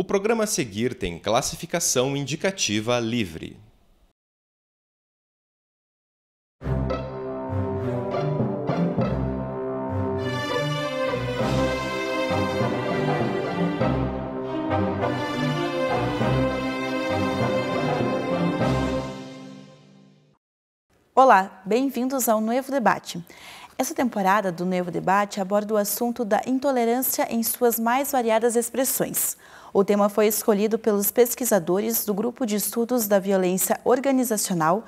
O programa a seguir tem classificação indicativa livre. Olá, bem-vindos ao Novo Debate. Essa temporada do Novo Debate aborda o assunto da intolerância em suas mais variadas expressões. O tema foi escolhido pelos pesquisadores do Grupo de Estudos da Violência Organizacional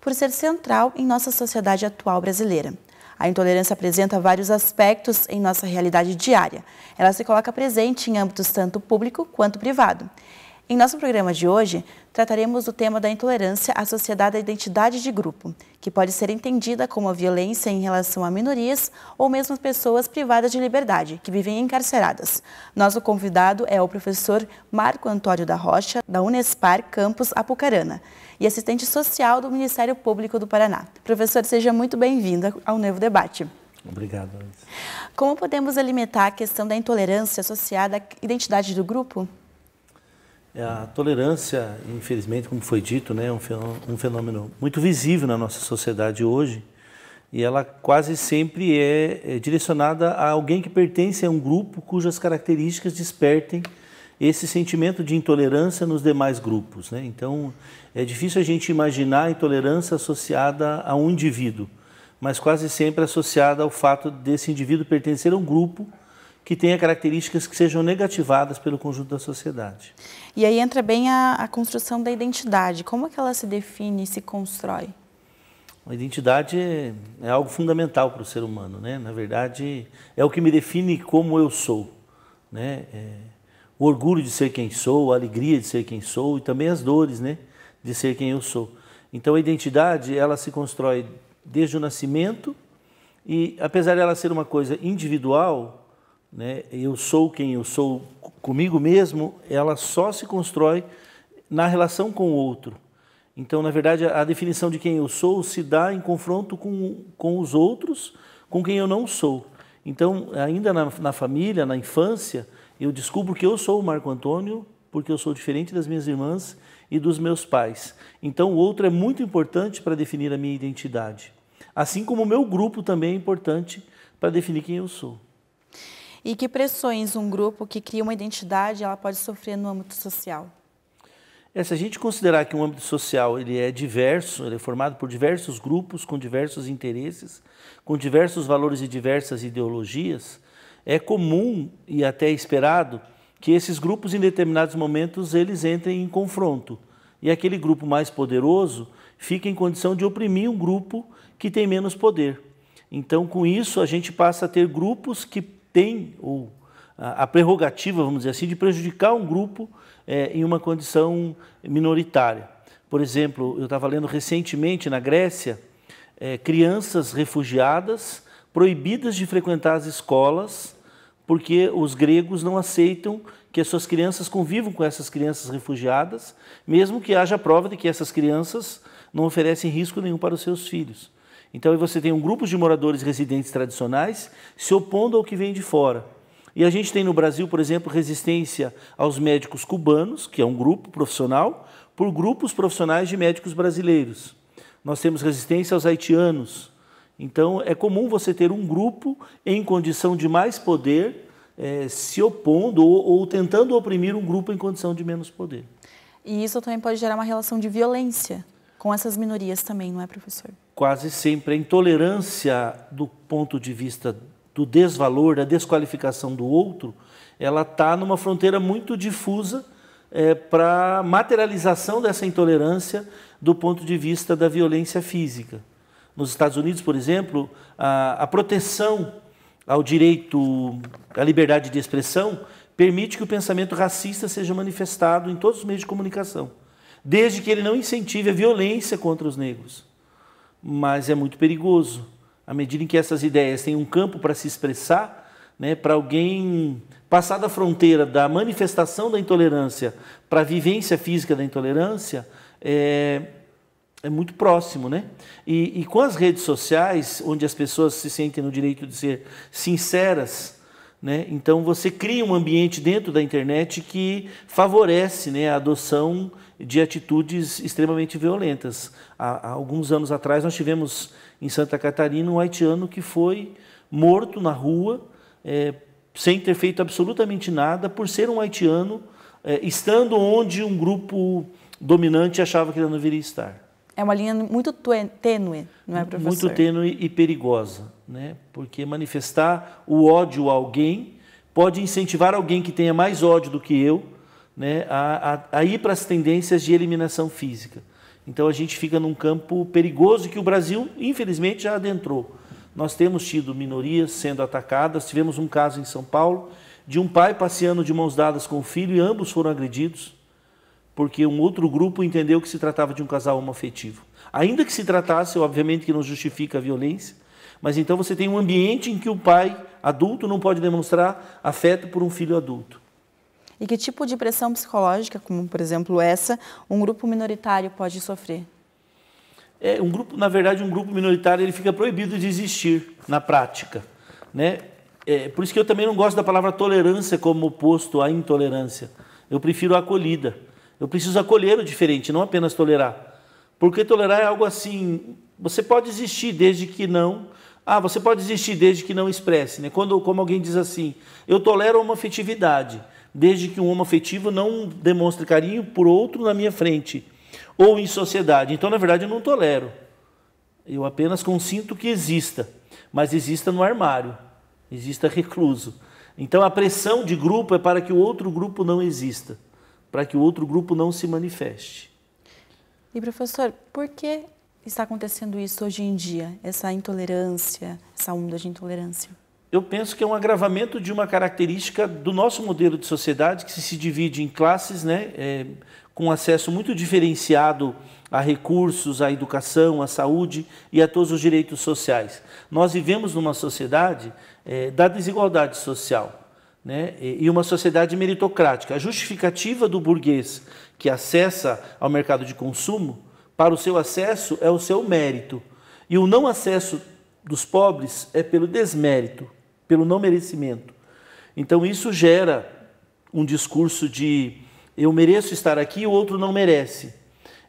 por ser central em nossa sociedade atual brasileira. A intolerância apresenta vários aspectos em nossa realidade diária. Ela se coloca presente em âmbitos tanto público quanto privado. Em nosso programa de hoje, trataremos do tema da intolerância associada à identidade de grupo, que pode ser entendida como a violência em relação a minorias ou mesmo pessoas privadas de liberdade, que vivem encarceradas. Nosso convidado é o professor Marco Antônio da Rocha, da Unespar Campus Apucarana, e assistente social do Ministério Público do Paraná. Professor, seja muito bem-vindo ao Novo Debate. Obrigado. Como podemos alimentar a questão da intolerância associada à identidade do grupo? É a tolerância, infelizmente, como foi dito, né, é um fenômeno muito visível na nossa sociedade hoje e ela quase sempre é, é direcionada a alguém que pertence a um grupo cujas características despertem esse sentimento de intolerância nos demais grupos. Né? Então, é difícil a gente imaginar a intolerância associada a um indivíduo, mas quase sempre associada ao fato desse indivíduo pertencer a um grupo que tenha características que sejam negativadas pelo conjunto da sociedade. E aí entra bem a, a construção da identidade. Como é que ela se define e se constrói? A identidade é, é algo fundamental para o ser humano, né? Na verdade, é o que me define como eu sou, né? É, o orgulho de ser quem sou, a alegria de ser quem sou e também as dores, né? De ser quem eu sou. Então, a identidade ela se constrói desde o nascimento e, apesar dela ser uma coisa individual, né, eu sou quem eu sou comigo mesmo, ela só se constrói na relação com o outro. Então, na verdade, a definição de quem eu sou se dá em confronto com, com os outros, com quem eu não sou. Então, ainda na, na família, na infância, eu descubro que eu sou o Marco Antônio porque eu sou diferente das minhas irmãs e dos meus pais. Então, o outro é muito importante para definir a minha identidade. Assim como o meu grupo também é importante para definir quem eu sou. E que pressões um grupo que cria uma identidade ela pode sofrer no âmbito social? É, se a gente considerar que o um âmbito social ele é diverso, ele é formado por diversos grupos com diversos interesses, com diversos valores e diversas ideologias, é comum e até esperado que esses grupos em determinados momentos eles entrem em confronto e aquele grupo mais poderoso fica em condição de oprimir um grupo que tem menos poder. Então, com isso, a gente passa a ter grupos que tem ou a, prerrogativa, vamos dizer assim, de prejudicar um grupo é, em uma condição minoritária. Por exemplo, eu estava lendo recentemente na Grécia é, crianças refugiadas proibidas de frequentar as escolas porque os gregos não aceitam que as suas crianças convivam com essas crianças refugiadas, mesmo que haja prova de que essas crianças não oferecem risco nenhum para os seus filhos. Então você tem um grupo de moradores residentes tradicionais se opondo ao que vem de fora. E a gente tem no Brasil, por exemplo, resistência aos médicos cubanos, que é um grupo profissional, por grupos profissionais de médicos brasileiros. Nós temos resistência aos haitianos. Então é comum você ter um grupo em condição de mais poder é, se opondo ou, ou tentando oprimir um grupo em condição de menos poder. E isso também pode gerar uma relação de violência com essas minorias também, não é, professor? quase sempre a intolerância do ponto de vista do desvalor, da desqualificação do outro, ela está numa fronteira muito difusa é, para materialização dessa intolerância do ponto de vista da violência física. Nos Estados Unidos, por exemplo, a, a proteção ao direito à liberdade de expressão permite que o pensamento racista seja manifestado em todos os meios de comunicação, desde que ele não incentive a violência contra os negros mas é muito perigoso. À medida em que essas ideias têm um campo para se expressar, né, para alguém passar da fronteira da manifestação da intolerância para a vivência física da intolerância, é, é muito próximo, né? E, e com as redes sociais, onde as pessoas se sentem no direito de ser sinceras, né? Então você cria um ambiente dentro da internet que favorece né, a adoção de atitudes extremamente violentas. Há, há, alguns anos atrás nós tivemos em Santa Catarina um haitiano que foi morto na rua é, sem ter feito absolutamente nada por ser um haitiano, é, estando onde um grupo dominante achava que ele não deveria estar. É uma linha muito tênue, não é, professor? Muito tênue e perigosa né? porque manifestar o ódio a alguém pode incentivar alguém que tenha mais ódio do que eu né? a, a, a ir para as tendências de eliminação física. Então a gente fica num campo perigoso que o Brasil, infelizmente, já adentrou. Nós temos tido minorias sendo atacadas, tivemos um caso em São Paulo de um pai passeando de mãos dadas com o filho e ambos foram agredidos porque um outro grupo entendeu que se tratava de um casal homoafetivo. Ainda que se tratasse, obviamente que não justifica a violência, mas então você tem um ambiente em que o pai adulto não pode demonstrar afeto por um filho adulto. E que tipo de pressão psicológica, como por exemplo essa, um grupo minoritário pode sofrer? É, um grupo, na verdade, um grupo minoritário ele fica proibido de existir na prática, né? É, por isso que eu também não gosto da palavra tolerância como oposto à intolerância. Eu prefiro a acolhida. Eu preciso acolher o diferente, não apenas tolerar. Porque tolerar é algo assim, você pode existir desde que não ah, você pode existir desde que não expresse, né? Quando, como alguém diz assim, eu tolero uma afetividade, desde que um homo afetivo não demonstre carinho por outro na minha frente ou em sociedade. Então, na verdade, eu não tolero. Eu apenas consinto que exista, mas exista no armário, exista recluso. Então, a pressão de grupo é para que o outro grupo não exista, para que o outro grupo não se manifeste. E professor, por que está acontecendo isso hoje em dia, essa intolerância, essa onda de intolerância? Eu penso que é um agravamento de uma característica do nosso modelo de sociedade que se divide em classes, né, é, com acesso muito diferenciado a recursos, à educação, à saúde e a todos os direitos sociais. Nós vivemos numa sociedade é, da desigualdade social né, e uma sociedade meritocrática. A justificativa do burguês que acessa ao mercado de consumo para o seu acesso é o seu mérito. E o não acesso dos pobres é pelo desmérito, pelo não merecimento. Então isso gera um discurso de eu mereço estar aqui, o outro não merece.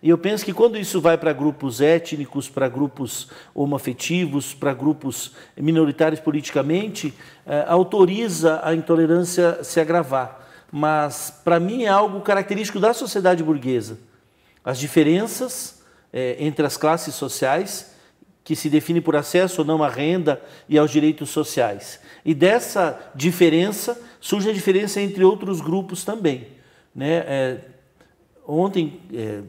E eu penso que quando isso vai para grupos étnicos, para grupos homoafetivos, para grupos minoritários politicamente, eh, autoriza a intolerância se agravar. Mas, para mim, é algo característico da sociedade burguesa. As diferenças é, entre as classes sociais, que se define por acesso ou não à renda e aos direitos sociais. E dessa diferença surge a diferença entre outros grupos também. Né? É, ontem, é,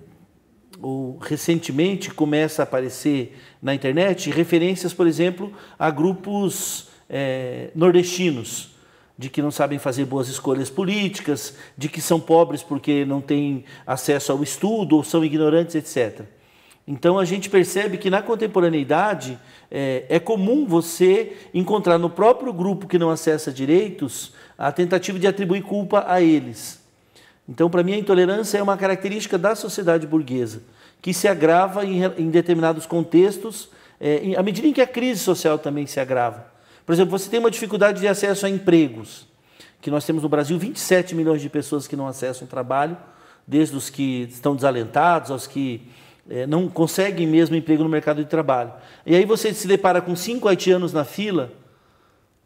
ou recentemente, começa a aparecer na internet referências, por exemplo, a grupos é, nordestinos, de que não sabem fazer boas escolhas políticas, de que são pobres porque não têm acesso ao estudo ou são ignorantes, etc. Então a gente percebe que na contemporaneidade é, é, comum você encontrar no próprio grupo que não acessa direitos a tentativa de atribuir culpa a eles. Então, para mim, a intolerância é uma característica da sociedade burguesa, que se agrava em, em determinados contextos, é, em, à medida em que a crise social também se agrava. Por exemplo, você tem uma dificuldade de acesso a empregos, que nós temos no Brasil 27 milhões de pessoas que não acessam trabalho, desde os que estão desalentados aos que é, não conseguem mesmo emprego no mercado de trabalho. E aí você se depara com cinco haitianos na fila,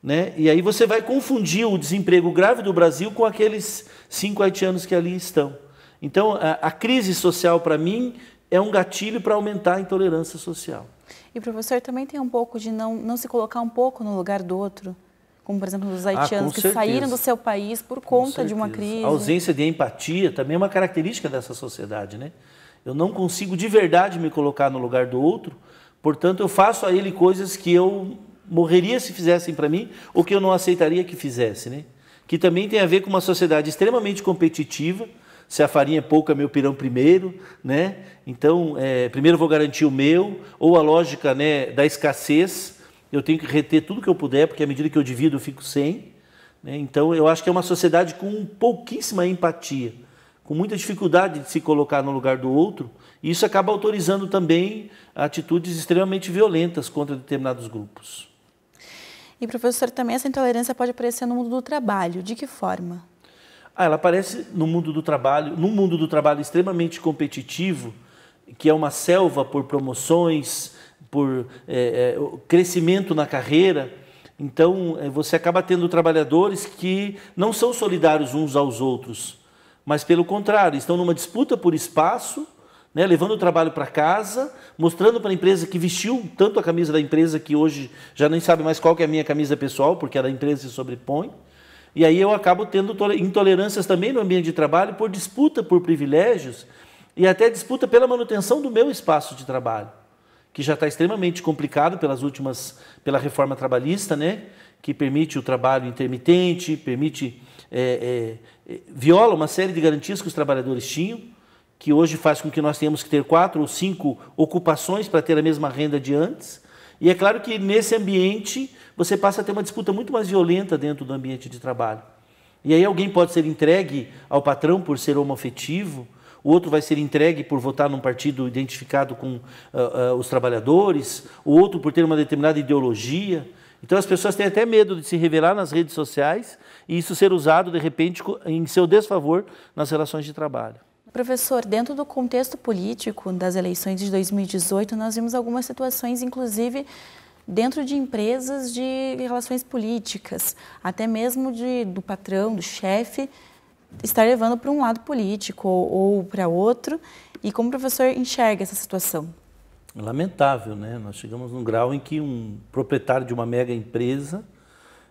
né? e aí você vai confundir o desemprego grave do Brasil com aqueles cinco haitianos que ali estão. Então, a, a crise social, para mim, é um gatilho para aumentar a intolerância social. E, professor, também tem um pouco de não, não se colocar um pouco no lugar do outro? como por exemplo os ah, haitianos ah, que saíram do seu país por conta de uma crise. A ausência de empatia também é uma característica dessa sociedade, né? Eu não consigo de verdade me colocar no lugar do outro, portanto, eu faço a ele coisas que eu morreria se fizessem para mim ou que eu não aceitaria que fizesse, né? Que também tem a ver com uma sociedade extremamente competitiva. Se a farinha é pouca, meu pirão primeiro, né? Então, é, primeiro vou garantir o meu, ou a lógica né, da escassez, eu tenho que reter tudo que eu puder, porque à medida que eu divido, eu fico sem. Né? Então, eu acho que é uma sociedade com pouquíssima empatia com muita dificuldade de se colocar no lugar do outro, e isso acaba autorizando também atitudes extremamente violentas contra determinados grupos. E, professor, também essa intolerância pode aparecer no mundo do trabalho. De que forma? Ah, ela aparece no mundo do trabalho, num mundo do trabalho extremamente competitivo, que é uma selva por promoções, por é, é, crescimento na carreira. Então, eh, você acaba tendo trabalhadores que não são solidários uns aos outros mas pelo contrário, estão numa disputa por espaço, né, levando o trabalho para casa, mostrando para a empresa que vestiu tanto a camisa da empresa que hoje já nem sabe mais qual que é a minha camisa pessoal, porque a é da empresa se sobrepõe. E aí eu acabo tendo intolerâncias também no ambiente de trabalho por disputa por privilégios e até disputa pela manutenção do meu espaço de trabalho, que já está extremamente complicado pelas últimas pela reforma trabalhista, né, que permite o trabalho intermitente, permite é, é, viola uma série de garantias que os trabalhadores tinham, que hoje faz com que nós tenhamos que ter quatro ou cinco ocupações para ter a mesma renda de antes. E é claro que nesse ambiente você passa a ter uma disputa muito mais violenta dentro do ambiente de trabalho. E aí alguém pode ser entregue ao patrão por ser homoafetivo, o outro vai ser entregue por votar num partido identificado com uh, uh, os trabalhadores, o outro por ter uma determinada ideologia. Então as pessoas têm até medo de se revelar nas redes sociais e isso ser usado de repente em seu desfavor nas relações de trabalho. Professor, dentro do contexto político das eleições de 2018, nós vimos algumas situações, inclusive dentro de empresas de relações políticas, até mesmo de, do patrão, do chefe, estar levando para um lado político ou, ou para outro. E como o professor enxerga essa situação? lamentável, né? Nós chegamos num grau em que um proprietário de uma mega empresa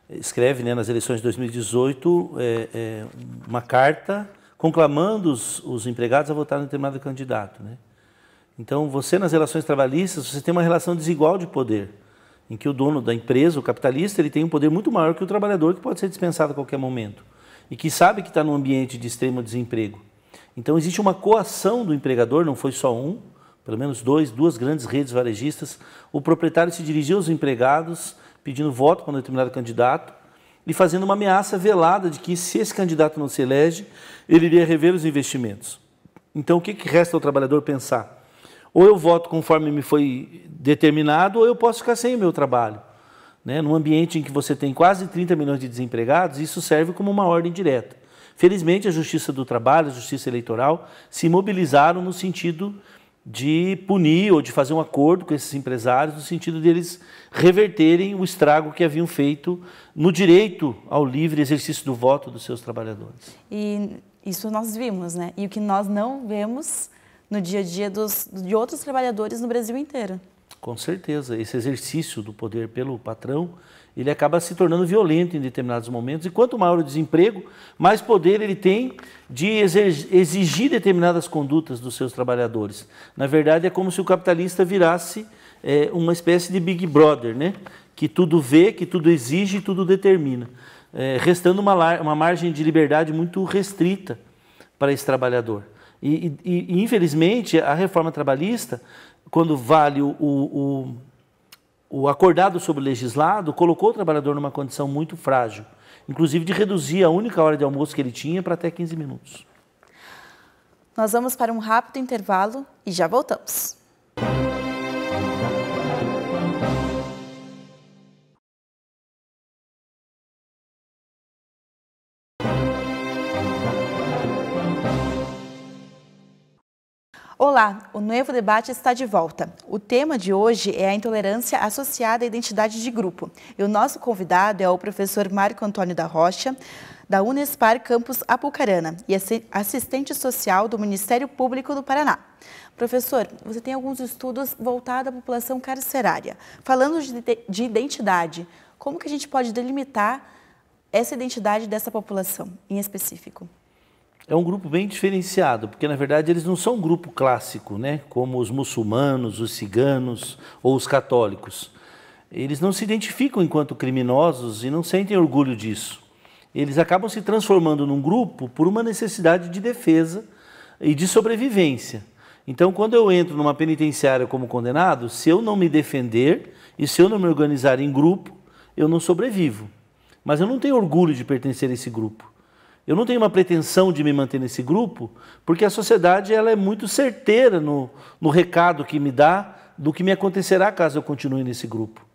escreve, né, nas eleições de 2018, é, é, uma carta conclamando os, os empregados a votar em determinado candidato, né? Então, você nas relações trabalhistas, você tem uma relação desigual de poder, em que o dono da empresa, o capitalista, ele tem um poder muito maior que o trabalhador, que pode ser dispensado a qualquer momento, e que sabe que está num ambiente de extremo desemprego. Então, existe uma coação do empregador, não foi só um, pelo menos dois, duas grandes redes varejistas, o proprietário se dirigia aos empregados pedindo voto para um determinado candidato e fazendo uma ameaça velada de que se esse candidato não se elege, ele iria rever os investimentos. Então o que, que resta ao trabalhador pensar? Ou eu voto conforme me foi determinado, ou eu posso ficar sem o meu trabalho. Né? Num ambiente em que você tem quase 30 milhões de desempregados, isso serve como uma ordem direta. Felizmente, a Justiça do Trabalho, a Justiça Eleitoral, se mobilizaram no sentido de punir ou de fazer um acordo com esses empresários no sentido deles reverterem o estrago que haviam feito no direito ao livre exercício do voto dos seus trabalhadores. E isso nós vimos, né? E o que nós não vemos no dia a dia dos, de outros trabalhadores no Brasil inteiro. Com certeza, esse exercício do poder pelo patrão, ele acaba se tornando violento em determinados momentos, e quanto maior o desemprego, mais poder ele tem de exigir determinadas condutas dos seus trabalhadores. Na verdade, é como se o capitalista virasse é, uma espécie de Big Brother, né? que tudo vê, que tudo exige, tudo determina, é, restando uma, uma margem de liberdade muito restrita para esse trabalhador. E, e, e, infelizmente, a reforma trabalhista quando vale o, o, o acordado sobre o legislado, colocou o trabalhador numa condição muito frágil, inclusive de reduzir a única hora de almoço que ele tinha para até 15 minutos. Nós vamos para um rápido intervalo e já voltamos. Olá, o Novo Debate está de volta. O tema de hoje é a intolerância associada à identidade de grupo. E o nosso convidado é o professor Marco Antônio da Rocha, da Unespar Campus Apucarana e assistente social do Ministério Público do Paraná. Professor, você tem alguns estudos voltados à população carcerária. Falando de identidade, como que a gente pode delimitar essa identidade dessa população em específico? é um grupo bem diferenciado, porque na verdade eles não são um grupo clássico, né? como os muçulmanos, os ciganos ou os católicos. Eles não se identificam enquanto criminosos e não sentem orgulho disso. Eles acabam se transformando num grupo por uma necessidade de defesa e de sobrevivência. Então, quando eu entro numa penitenciária como condenado, se eu não me defender e se eu não me organizar em grupo, eu não sobrevivo. Mas eu não tenho orgulho de pertencer a esse grupo. Eu não tenho uma pretensão de me manter nesse grupo, porque a sociedade ela é muito certeira no, no recado que me dá do que me acontecerá caso eu continue nesse grupo.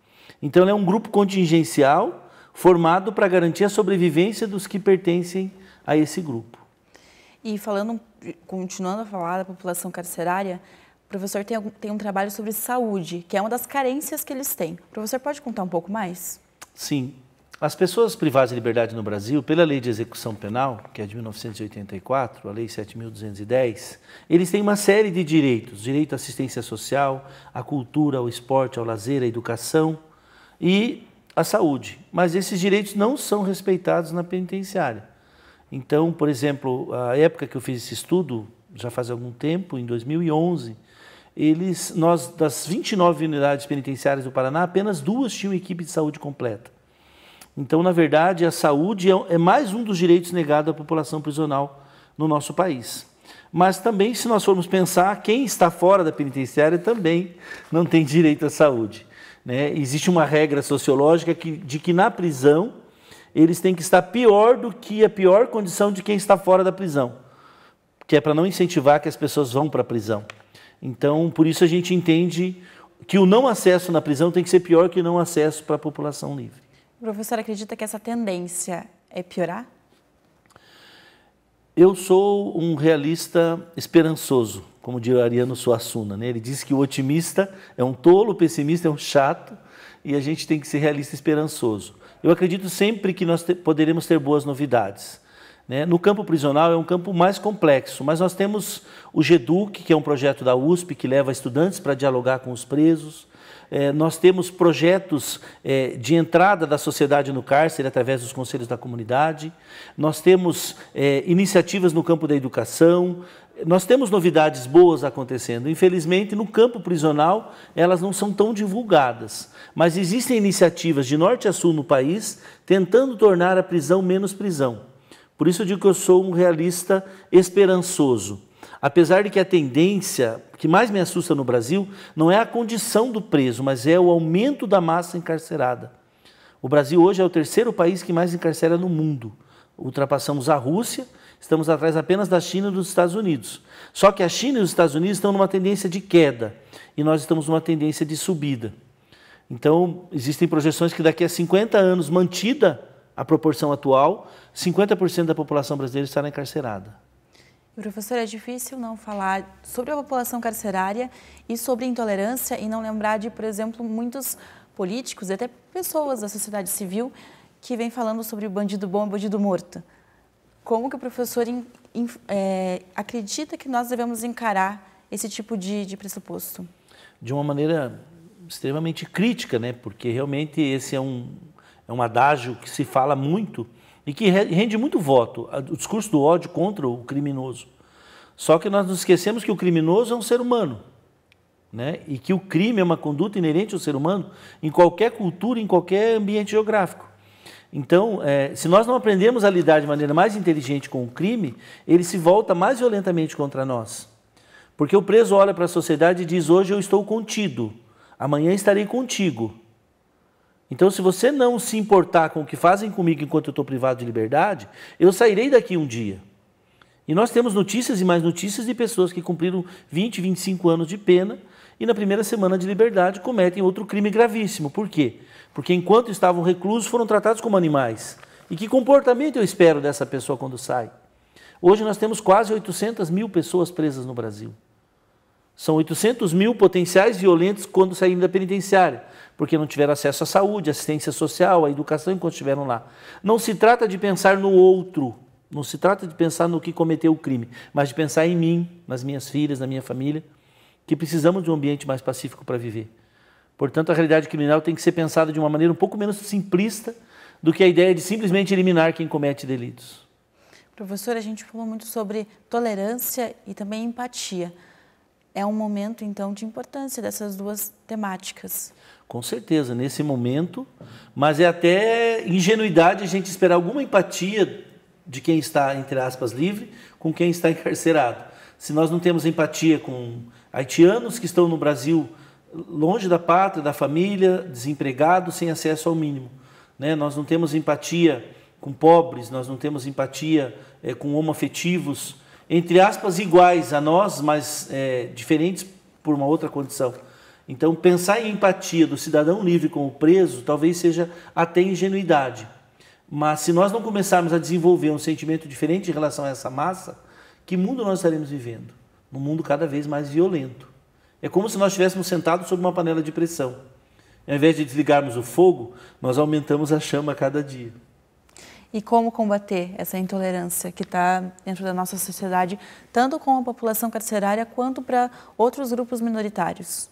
Então, é um grupo contingencial formado para garantir a sobrevivência dos que pertencem a esse grupo. E falando, continuando a falar da população carcerária, o professor tem, tem um trabalho sobre saúde, que é uma das carências que eles têm. O professor pode contar um pouco mais? Sim. As pessoas privadas de liberdade no Brasil, pela lei de execução penal, que é de 1984, a lei 7.210, eles têm uma série de direitos: direito à assistência social, à cultura, ao esporte, ao lazer, à educação e à saúde. Mas esses direitos não são respeitados na penitenciária. Então, por exemplo, a época que eu fiz esse estudo, já faz algum tempo, em 2011, eles, nós das 29 unidades penitenciárias do Paraná, apenas duas tinham equipe de saúde completa. Então, na verdade, a saúde é, é mais um dos direitos negados à população prisional no nosso país. Mas também, se nós formos pensar, quem está fora da penitenciária também não tem direito à saúde. Né? Existe uma regra sociológica que, de que na prisão eles têm que estar pior do que a pior condição de quem está fora da prisão, que é para não incentivar que as pessoas vão para a prisão. Então, por isso a gente entende que o não acesso na prisão tem que ser pior que o não acesso para a população livre. O professor acredita que essa tendência é piorar? Eu sou um realista esperançoso, como diria o Ariano Suassuna. Né? Ele diz que o otimista é um tolo, o pessimista é um chato e a gente tem que ser realista esperançoso. Eu acredito sempre que nós te poderemos ter boas novidades. Né? No campo prisional é um campo mais complexo, mas nós temos o GEDUC, que é um projeto da USP que leva estudantes para dialogar com os presos. É, nós temos projetos é, de entrada da sociedade no cárcere através dos conselhos da comunidade, nós temos é, iniciativas no campo da educação, nós temos novidades boas acontecendo. Infelizmente, no campo prisional, elas não são tão divulgadas. Mas existem iniciativas de norte a sul no país tentando tornar a prisão menos prisão. Por isso eu digo que eu sou um realista esperançoso. Apesar de que a tendência que mais me assusta no Brasil não é a condição do preso, mas é o aumento da massa encarcerada. O Brasil hoje é o terceiro país que mais encarcera no mundo. Ultrapassamos a Rússia, estamos atrás apenas da China e dos Estados Unidos. Só que a China e os Estados Unidos estão numa tendência de queda e nós estamos numa tendência de subida. Então, existem projeções que daqui a 50 anos, mantida a proporção atual, 50% da população brasileira estará encarcerada. Professor, é difícil não falar sobre a população carcerária e sobre intolerância e não lembrar de, por exemplo, muitos políticos e até pessoas da sociedade civil que vem falando sobre o bandido bom e bandido morto. Como que o professor in, in, é, acredita que nós devemos encarar esse tipo de, de pressuposto? De uma maneira extremamente crítica, né? porque realmente esse é um, é um adágio que se fala muito e que rende muito voto, o discurso do ódio contra o criminoso. Só que nós nos esquecemos que o criminoso é um ser humano, né? e que o crime é uma conduta inerente ao ser humano em qualquer cultura, em qualquer ambiente geográfico. Então, é, se nós não aprendemos a lidar de maneira mais inteligente com o crime, ele se volta mais violentamente contra nós. Porque o preso olha para a sociedade e diz: hoje eu estou contido, amanhã estarei contigo. Então, se você não se importar com o que fazem comigo enquanto eu estou privado de liberdade, eu sairei daqui um dia. E nós temos notícias e mais notícias de pessoas que cumpriram 20, 25 anos de pena e na primeira semana de liberdade cometem outro crime gravíssimo. Por quê? Porque enquanto estavam reclusos foram tratados como animais. E que comportamento eu espero dessa pessoa quando sai? Hoje nós temos quase 800 mil pessoas presas no Brasil. São 800 mil potenciais violentos quando saíram da penitenciária, porque não tiveram acesso à saúde, assistência social, à educação enquanto estiveram lá. Não se trata de pensar no outro, não se trata de pensar no que cometeu o crime, mas de pensar em mim, nas minhas filhas, na minha família, que precisamos de um ambiente mais pacífico para viver. Portanto, a realidade criminal tem que ser pensada de uma maneira um pouco menos simplista do que a ideia de simplesmente eliminar quem comete delitos. Professor, a gente falou muito sobre tolerância e também empatia é um momento então de importância dessas duas temáticas. Com certeza, nesse momento, mas é até ingenuidade a gente esperar alguma empatia de quem está entre aspas livre com quem está encarcerado. Se nós não temos empatia com haitianos que estão no Brasil longe da pátria, da família, desempregados, sem acesso ao mínimo, né? Nós não temos empatia com pobres, nós não temos empatia é, com homoafetivos, entre aspas, iguais a nós, mas é, diferentes por uma outra condição. Então, pensar em empatia do cidadão livre com o preso talvez seja até ingenuidade. Mas se nós não começarmos a desenvolver um sentimento diferente em relação a essa massa, que mundo nós estaremos vivendo? Num mundo cada vez mais violento. É como se nós estivéssemos sentados sobre uma panela de pressão. Ao invés de desligarmos o fogo, nós aumentamos a chama a cada dia e como combater essa intolerância que está dentro da nossa sociedade, tanto com a população carcerária quanto para outros grupos minoritários?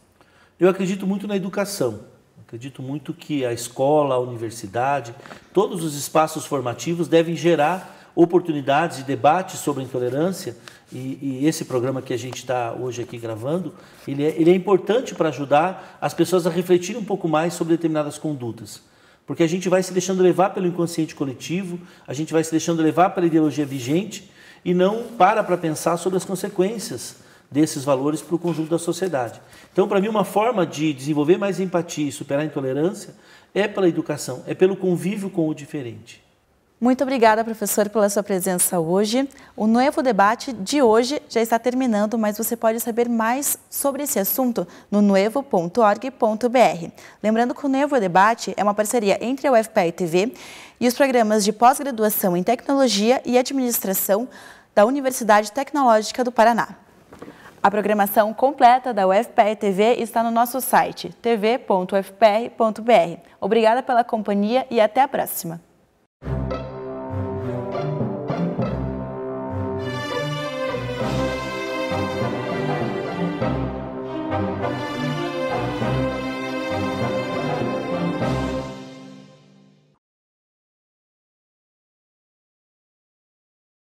Eu acredito muito na educação. Acredito muito que a escola, a universidade, todos os espaços formativos devem gerar oportunidades de debate sobre a intolerância e, e, esse programa que a gente está hoje aqui gravando, ele é, ele é importante para ajudar as pessoas a refletirem um pouco mais sobre determinadas condutas. Porque a gente vai se deixando levar pelo inconsciente coletivo, a gente vai se deixando levar pela ideologia vigente e não para para pensar sobre as consequências desses valores para o conjunto da sociedade. Então, para mim, uma forma de desenvolver mais empatia e superar a intolerância é pela educação, é pelo convívio com o diferente. Muito obrigada, professor, pela sua presença hoje. O novo Debate de hoje já está terminando, mas você pode saber mais sobre esse assunto no novo.org.br. Lembrando que o novo Debate é uma parceria entre a UFPE TV e os programas de pós-graduação em Tecnologia e Administração da Universidade Tecnológica do Paraná. A programação completa da UFPR TV está no nosso site tv.ufpr.br. Obrigada pela companhia e até a próxima.